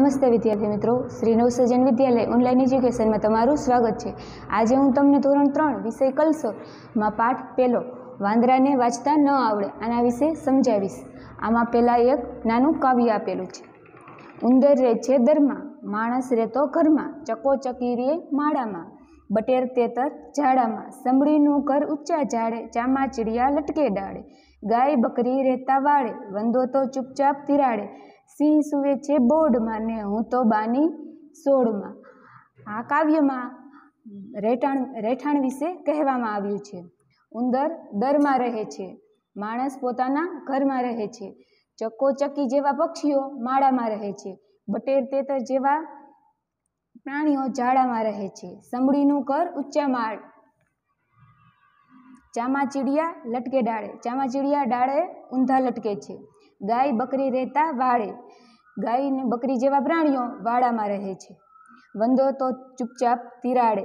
નમસ્તે વિદ્યાર્થી મિત્રો શ્રી નવસર્જન વિદ્યાલય ઓનલાઈન એજ્યુકેશનમાં તમારું સ્વાગત છે આજે હું તમને ધોરણ ત્રણ વિષય કલસોમાં પાઠ પહેલો વાંદરાને વાંચતા ન આવડે આના વિશે સમજાવીશ આમાં પહેલાં એક નાનું કાવ્ય આપેલું છે ઉંદર રહે છે દરમાં માણસ રહેતો તો ઘરમાં ચકોચકી રે માળામાં બટેર તેતર ઝાડામાં સંભળીનું ઘર ઊંચા ઝાડે ચામા ચીડિયા લટકે ડાળે ગાય બકરી રહેતા વાળે વંદો તો ચૂપચાપ તિરાડે સિંહ સુવે છે બોર્ડમાં ને હું તો બાની સોળમાં આ કાવ્યમાં રહેઠાણ રહેઠાણ વિશે કહેવામાં આવ્યું છે ઉંદર દરમાં રહે છે માણસ પોતાના ઘરમાં રહે છે ચકોચકી જેવા પક્ષીઓ માળામાં રહે છે બટેર તેતર જેવા પ્રાણીઓ ઝાડામાં રહે છે સંભળીનું ઘર ઊંચા માળ ચામાચીડિયા લટકે ડાળે ચામાચીડિયા ડાળે ઊંધા લટકે છે ગાય બકરી રહેતા વાળે ગાય ને બકરી જેવા પ્રાણીઓ વાડામાં રહે છે વંદો તો ચૂપચાપ તિરાડે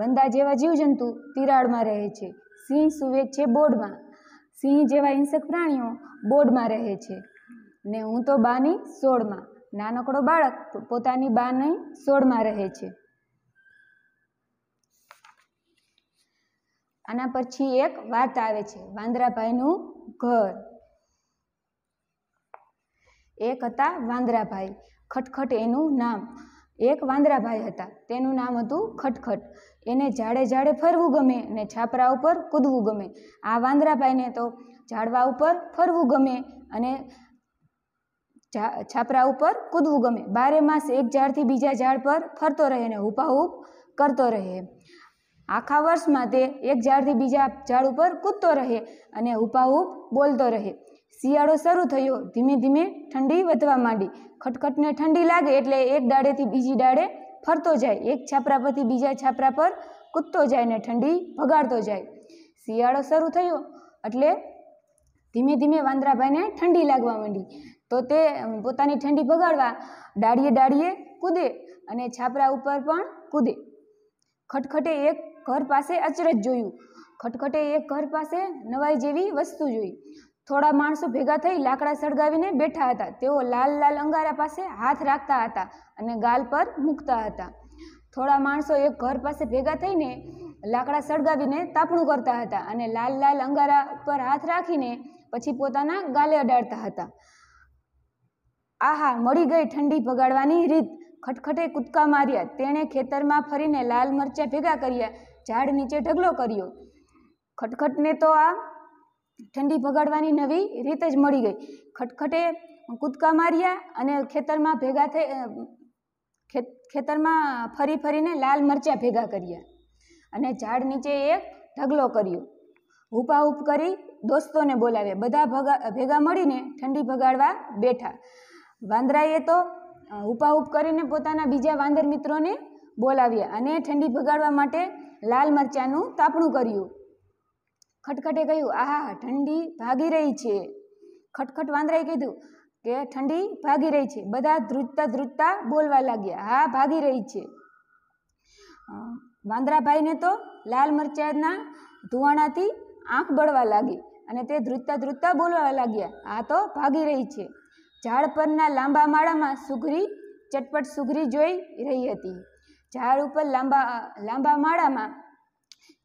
વંદા જેવા જીવજંતુ તિરાડમાં રહે છે સિંહ સૂવે છે બોર્ડમાં સિંહ જેવા હિંસક પ્રાણીઓ બોર્ડમાં રહે છે ને હું તો બાની સોળમાં નાનકડો બાળક પોતાની બાની સોળમાં રહે છે આના પછી એક વાત આવે છે વાંદરાભાઈનું ઘર એક હતા વાંદરાભાઈ ખટખટ એનું નામ એક વાંદરાભાઈ હતા તેનું નામ હતું ખટખટ એને જાડે જાડે ફરવું ગમે અને છાપરા ઉપર કૂદવું ગમે આ વાંદરાભાઈને તો ઝાડવા ઉપર ફરવું ગમે અને છાપરા ઉપર કૂદવું ગમે બારે માસ એક ઝાડથી બીજા ઝાડ પર ફરતો રહે અને હુપાહુપ કરતો રહે આખા વર્ષમાં તે એક ઝાડથી બીજા ઝાડ ઉપર કૂદતો રહે અને હુપાહુપ બોલતો રહે શિયાળો શરૂ થયો ધીમે ધીમે ઠંડી વધવા માંડી ખટખટને ઠંડી લાગે એટલે એક ડાળેથી બીજી ડાળે ફરતો જાય એક છાપરા પરથી બીજા છાપરા પર કૂદતો જાય ને ઠંડી ભગાડતો જાય શિયાળો શરૂ થયો એટલે ધીમે ધીમે વાંદરાભાઈને ઠંડી લાગવા માંડી તો તે પોતાની ઠંડી ભગાડવા ડાળીએ ડાળીએ કૂદે અને છાપરા ઉપર પણ કૂદે ખટખટે એક ઘર પાસે અચરજ જોયું ખટખટે એક ઘર પાસે નવાઈ જેવી વસ્તુ જોઈ થોડા માણસો ભેગા થઈ લાકડા સળગાવીને બેઠા હતા તેઓ લાલ લાલ અંગારા પાસે હાથ રાખતા હતા અને ગાલ પર મૂકતા હતા થોડા માણસો એક ઘર પાસે ભેગા થઈને લાકડા સળગાવીને તાપણું કરતા હતા અને લાલ લાલ અંગારા પર હાથ રાખીને પછી પોતાના ગાલે અડાડતા હતા આહા મળી ગઈ ઠંડી ભગાડવાની રીત ખટખટે કૂદકા માર્યા તેણે ખેતરમાં ફરીને લાલ મરચાં ભેગા કર્યા ઝાડ નીચે ઢગલો કર્યો ખટખટને તો આ ઠંડી ભગાડવાની નવી રીત જ મળી ગઈ ખટખટે કૂદકા માર્યા અને ખેતરમાં ભેગા થઈ ખેતરમાં ફરી ફરીને લાલ મરચાં ભેગા કર્યા અને ઝાડ નીચે એક ઢગલો કર્યો ઉપ કરી દોસ્તોને બોલાવ્યા બધા ભગા ભેગા મળીને ઠંડી ભગાડવા બેઠા વાંદરાએ તો હુપાહુપ કરીને પોતાના બીજા વાંદર મિત્રોને બોલાવ્યા અને ઠંડી ભગાડવા માટે લાલ મરચાંનું તાપણું કર્યું ખટખટે કહ્યું આહા ઠંડી ભાગી રહી છે ખટખટ વાંદરાએ કીધું કે ઠંડી ભાગી રહી છે બધા ધ્રુજતા ધ્રુજતા બોલવા લાગ્યા હા ભાગી રહી છે વાંદરાભાઈને તો લાલ મરચાના ધુવાણાથી આંખ બળવા લાગી અને તે ધ્રુજતા ધ્રુજતા બોલવા લાગ્યા આ તો ભાગી રહી છે ઝાડ પરના લાંબા માળામાં સુઘરી ચટપટ સુઘરી જોઈ રહી હતી ઝાડ ઉપર લાંબા લાંબા માળામાં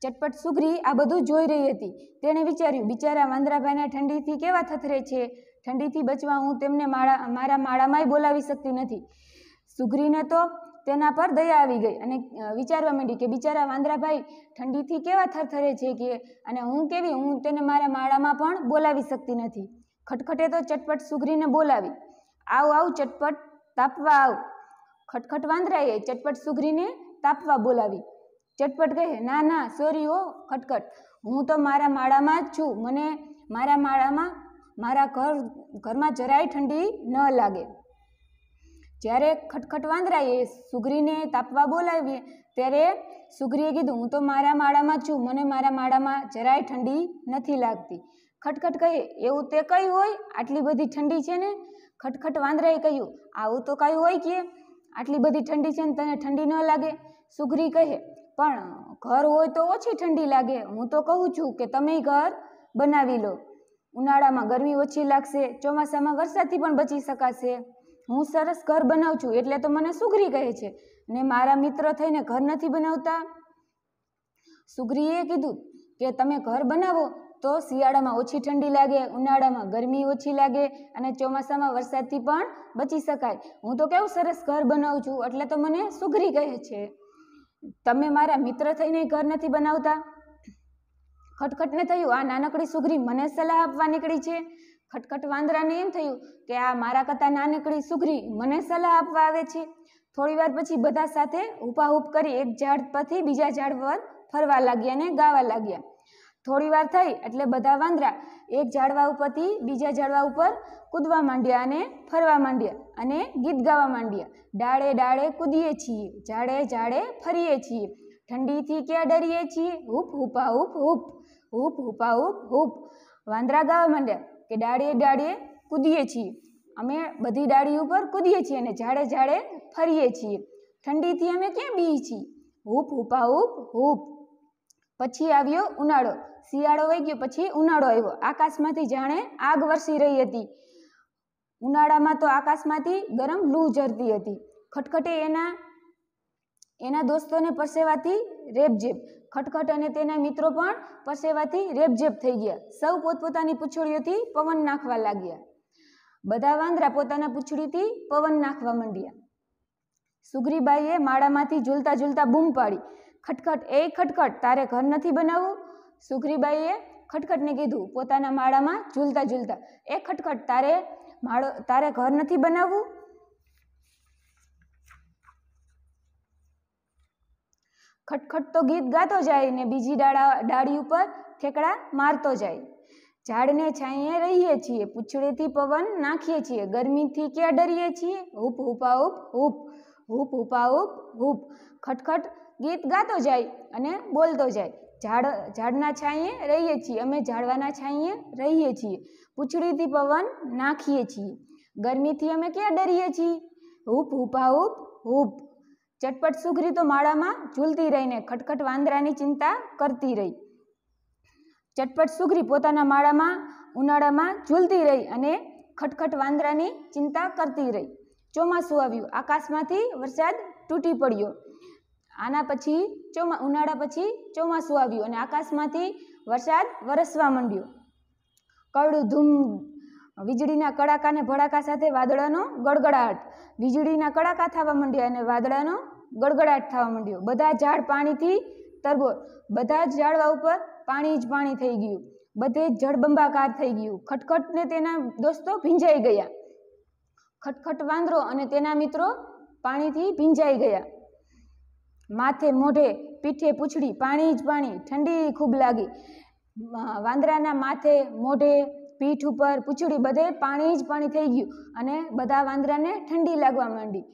ચટપટ સુઘરી આ બધું જોઈ રહી હતી તેણે વિચાર્યું બિચારા વાંદરાભાઈને ઠંડીથી કેવા થથરે છે ઠંડીથી બચવા હું તેમને માળા મારા માળામાંય બોલાવી શકતી નથી સુઘરીને તો તેના પર દયા આવી ગઈ અને વિચારવા માંડી કે બિચારા વાંદરાભાઈ ઠંડીથી કેવા થરથરે છે કે અને હું કેવી હું તેને મારા માળામાં પણ બોલાવી શકતી નથી ખટખટે તો ચટપટ સુઘરીને બોલાવી આવ આવ ચટપટ તાપવા આવ ખટખટ વાંદરાએ ચટપટ સુઘરીને તાપવા બોલાવી ચટપટ કહે ના ના સોરી ઓ ખટખટ હું તો મારા માળામાં જ છું મને મારા માળામાં મારા ઘર ઘરમાં જરાય ઠંડી ન લાગે જ્યારે ખટખટ વાંદરાએ સુગરીને તાપવા બોલાવીએ ત્યારે સુગરીએ કીધું હું તો મારા માળામાં છું મને મારા માળામાં જરાય ઠંડી નથી લાગતી ખટખટ કહે એવું તે કઈ હોય આટલી બધી ઠંડી છે ને ખટખટ વાંદરાએ કહ્યું આવું તો કાંઈ હોય કે આટલી બધી ઠંડી છે ને તને ઠંડી ન લાગે સુગરી કહે પણ ઘર હોય તો ઓછી ઠંડી લાગે હું તો કહું છું કે તમે ઘર બનાવી લો ઉનાળામાં ગરમી ઓછી લાગશે ચોમાસામાં વરસાદથી પણ બચી શકાશે હું સરસ ઘર બનાવું છું એટલે તો મને સુઘરી કહે છે ને મારા મિત્ર થઈને ઘર નથી બનાવતા સુઘરીએ કીધું કે તમે ઘર બનાવો તો શિયાળામાં ઓછી ઠંડી લાગે ઉનાળામાં ગરમી ઓછી લાગે અને ચોમાસામાં વરસાદથી પણ બચી શકાય હું તો કેવું સરસ ઘર બનાવું છું એટલે તો મને સુઘરી કહે છે તમે મારા મિત્ર થઈને ઘર નથી બનાવતા ખટખટને થયું આ નાનકડી સુઘરી મને સલાહ આપવા નીકળી છે ખટખટ વાંદરાને એમ થયું કે આ મારા કરતાં નાનકડી સુઘરી મને સલાહ આપવા આવે છે થોડી વાર પછી બધા સાથે હુપાહુપ કરી એક ઝાડ પરથી બીજા ઝાડ પર ફરવા લાગ્યા અને ગાવા લાગ્યા થોડી વાર થઈ એટલે બધા વાંદરા એક ઝાડવા ઉપરથી બીજા ઝાડવા ઉપર કૂદવા માંડ્યા અને ફરવા માંડ્યા અને ગીત ગાવા માંડ્યા ડાળે ડાળે કૂદીએ છીએ ઝાડે ઝાડે ફરીએ છીએ ઠંડીથી ક્યાં ડરીએ છીએ હુપ હુપા હુપ હુપ હુપ હુપા હુપ હુપ વાંદરા ગાવા માંડ્યા કે ડાળીએ ડાળીએ કૂદીએ છીએ અમે બધી ડાળી ઉપર કૂદીએ છીએ અને ઝાડે ઝાડે ફરીએ છીએ ઠંડીથી અમે ક્યાં બીએ છીએ હૂપ હુપા હૂપ હૂપ પછી આવ્યો ઉનાળો શિયાળો વહી ગયો પછી ઉનાળો આવ્યો આકાશમાંથી જાણે આગ વરસી રહી હતી ઉનાળામાં તો આકાશમાંથી ગરમ લૂ ઝરતી હતી ખટખટે એના એના દોસ્તોને પરસેવાથી રેબઝેબ ખટખટ અને તેના મિત્રો પણ પરસેવાથી રેબઝેબ થઈ ગયા સૌ પોતપોતાની પૂંછડીઓથી પવન નાખવા લાગ્યા બધા વાંદરા પોતાના પૂંછડીથી પવન નાખવા માંડ્યા સુગ્રીબાઈએ માળામાંથી ઝૂલતા ઝૂલતા બૂમ પાડી ખટખટ એ ખટખટ તારે ઘર નથી બનાવવું સુખરીબાઈએ ખટખટને કીધું પોતાના માળામાં ઝૂલતા ઝૂલતા એ ખટખટ તારે માળો તારે ઘર નથી બનાવવું ખટખટ તો ગીત ગાતો જાય ને બીજી ડાળા ડાળી ઉપર ઠેકડા મારતો જાય ઝાડને છાંયે રહીએ છીએ પૂછડેથી પવન નાખીએ છીએ ગરમીથી ક્યાં ડરીએ છીએ હુપ હુપા હુપ હુપ હુપ હુપા હુપ હુપ ખટખટ ગીત ગાતો જાય અને બોલતો જાય ઝાડ ઝાડના છાંયે રહીએ છીએ અમે ઝાડવાના છાંયે રહીએ છીએ પૂંછડીથી પવન નાખીએ છીએ ગરમીથી અમે ક્યાં ડરીએ છીએ હૂપ હૂપા હૂપ હૂપ ચટપટ સુખરી તો માળામાં ઝૂલતી રહીને ખટખટ વાંદરાની ચિંતા કરતી રહી ચટપટ સુખરી પોતાના માળામાં ઉનાળામાં ઝૂલતી રહી અને ખટખટ વાંદરાની ચિંતા કરતી રહી ચોમાસું આવ્યું આકાશમાંથી વરસાદ તૂટી પડ્યો આના પછી ચોમા ઉનાળા પછી ચોમાસું આવ્યું અને આકાશમાંથી વરસાદ વરસવા માંડ્યો કડું ધૂમ વીજળીના કડાકાને ભડાકા સાથે વાદળાનો ગડગડાટ વીજળીના કડાકા થવા માંડ્યા અને વાદળાનો ગડગડાટ થવા માંડ્યો બધા ઝાડ પાણીથી તરબો બધા જ ઝાડવા ઉપર પાણી જ પાણી થઈ ગયું બધે જળબંબાકાર થઈ ગયું ખટખટને તેના દોસ્તો ભીંજાઈ ગયા ખટખટ વાંદરો અને તેના મિત્રો પાણીથી ભીંજાઈ ગયા માથે મોઢે પીઠે પૂછડી પાણી જ પાણી ઠંડી ખૂબ લાગી વાંદરાના માથે મોઢે પીઠ ઉપર પૂછડી બધે પાણી જ પાણી થઈ ગયું અને બધા વાંદરાને ઠંડી લાગવા માંડી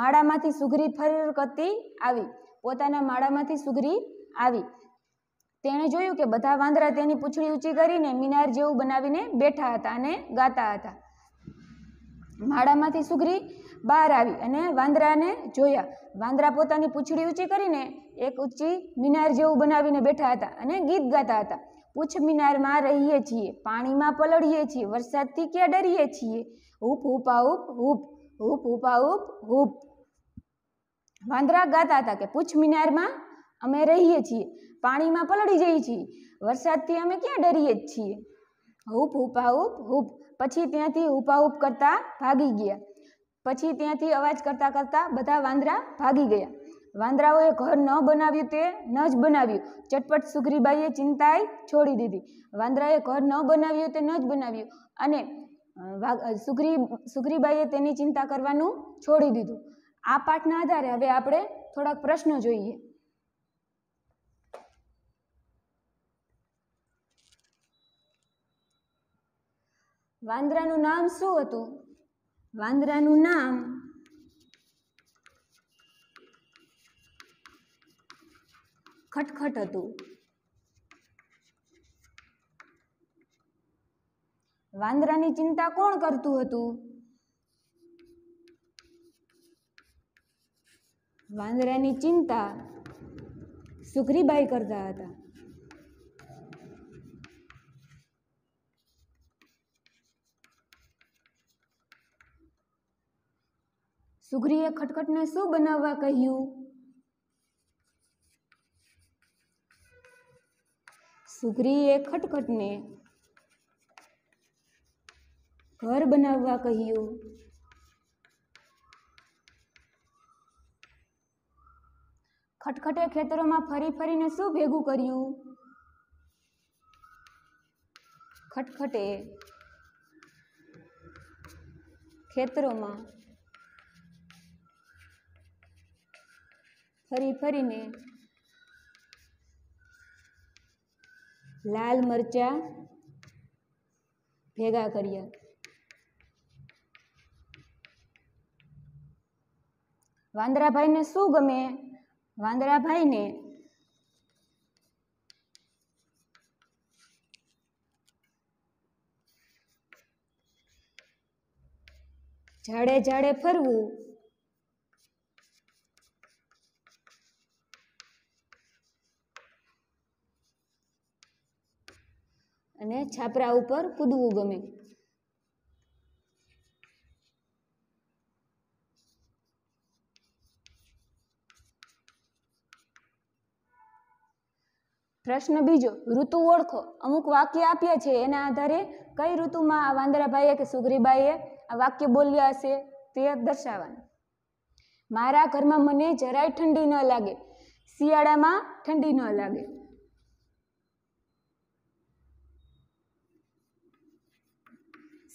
માળામાંથી સુગરી ફરકતી આવી પોતાના માળામાંથી સુગરી આવી તેણે જોયું કે બધા વાંદરા તેની પૂછડી ઊંચી કરીને મિનાર જેવું બનાવીને બેઠા હતા અને ગાતા હતા માળામાંથી સુગરી બહાર આવી અને વાંદરાને જોયા વાંદરા પોતાની પૂંછડી ઊંચી કરીને એક ઊંચી મિનાર જેવું બનાવીને બેઠા હતા અને ગીત ગાતા હતા પૂછ મિનારમાં રહીએ છીએ પાણીમાં પલળીએ છીએ વરસાદથી ક્યાં ડરીએ છીએ હુપ હુપા હુપ હુપ હુપ હુપા હુપ વાંદરા ગાતા હતા કે પૂછ મિનારમાં અમે રહીએ છીએ પાણીમાં પલળી જઈએ છીએ વરસાદથી અમે ક્યાં ડરીએ જ છીએ હુપ હુપા હુપ પછી ત્યાંથી હુપા હુપ કરતા ભાગી ગયા પછી ત્યાંથી અવાજ કરતાં કરતાં બધા વાંદરા ભાગી ગયા વાંદરાઓએ ઘર ન બનાવ્યું તે ન જ બનાવ્યું ચટપટ સુગ્રીબાઈએ ચિંતાએ છોડી દીધી વાંદરાએ ઘર ન બનાવ્યું તે ન જ બનાવ્યું અને સુગ્રી સુગ્રીબાઈએ તેની ચિંતા કરવાનું છોડી દીધું આ પાઠના આધારે હવે આપણે થોડાક પ્રશ્નો જોઈએ વાંદરાનું નામ શું હતું વાંદરાનું નામ ખટખટ હતું વાંદરાની ચિંતા કોણ કરતું હતું વાંદરાની ચિંતા સુખરીબાઈ કરતા હતા સુગ્રીએ ખટખટને શું બનાવવા કહ્યું સુગ્રીએ ખટખટને ઘર બનાવવા કહ્યું ખટખટે ખેતરોમાં ફરી ફરીને શું ભેગું કર્યું ખટખટે ખેતરોમાં ફરી ફરીને લાલ મરચાં ભેગા કર્યા વાંદરાભાઈને શું ગમે વાંદરાભાઈને જાડે જાડે ફરવું અને છાપરા ઉપર કૂદવું ગમે પ્રશ્ન બીજો ઋતુ ઓળખો અમુક વાક્ય આપ્યા છે એના આધારે કઈ ઋતુમાં આ વાંદરાભાઈએ કે સુગ્રીબાઈએ આ વાક્ય બોલ્યા હશે તે દર્શાવવાનું મારા ઘરમાં મને જરાય ઠંડી ન લાગે શિયાળામાં ઠંડી ન લાગે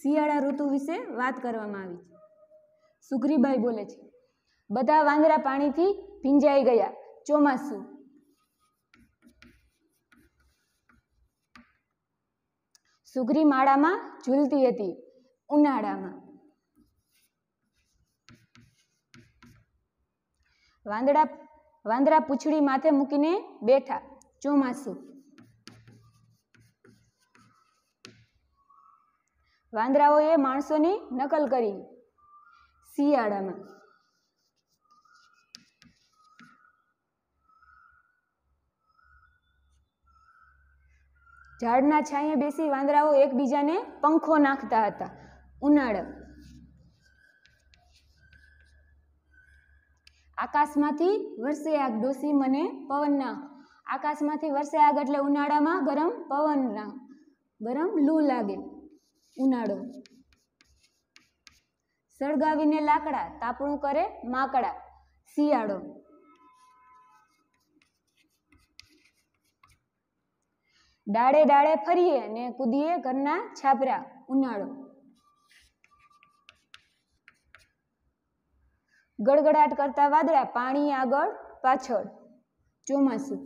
શિયાળા ઋતુ વિશે વાત કરવામાં આવી છે સુગ્રીબાઈ બોલે છે બધા વાંદરા પાણીથી ભીંજાઈ ગયા ચોમાસું સુગ્રી માળામાં ઝૂલતી હતી ઉનાળામાં વાંદડા વાંદરા પૂંછડી માથે મૂકીને બેઠા ચોમાસું વાંદરાઓએ માણસોની નકલ કરી શિયાળામાં ઝાડના છાંયે બેસી વાંદરાઓ એકબીજાને પંખો નાખતા હતા ઉનાળા આકાશમાંથી વરસે આગ ડોસી મને પવનના આકાશમાંથી વરસે આગ એટલે ઉનાળામાં ગરમ પવનના ગરમ લૂ લાગે ઉનાળો સળગાવીને લાકડા તાપણું કરે માકડા શિયાળો ડાળે ડાળે ફરીએ ને કૂદીએ ઘરના છાપરા ઉનાળો ગડગડાટ કરતા વાદળા પાણી આગળ પાછળ ચોમાસું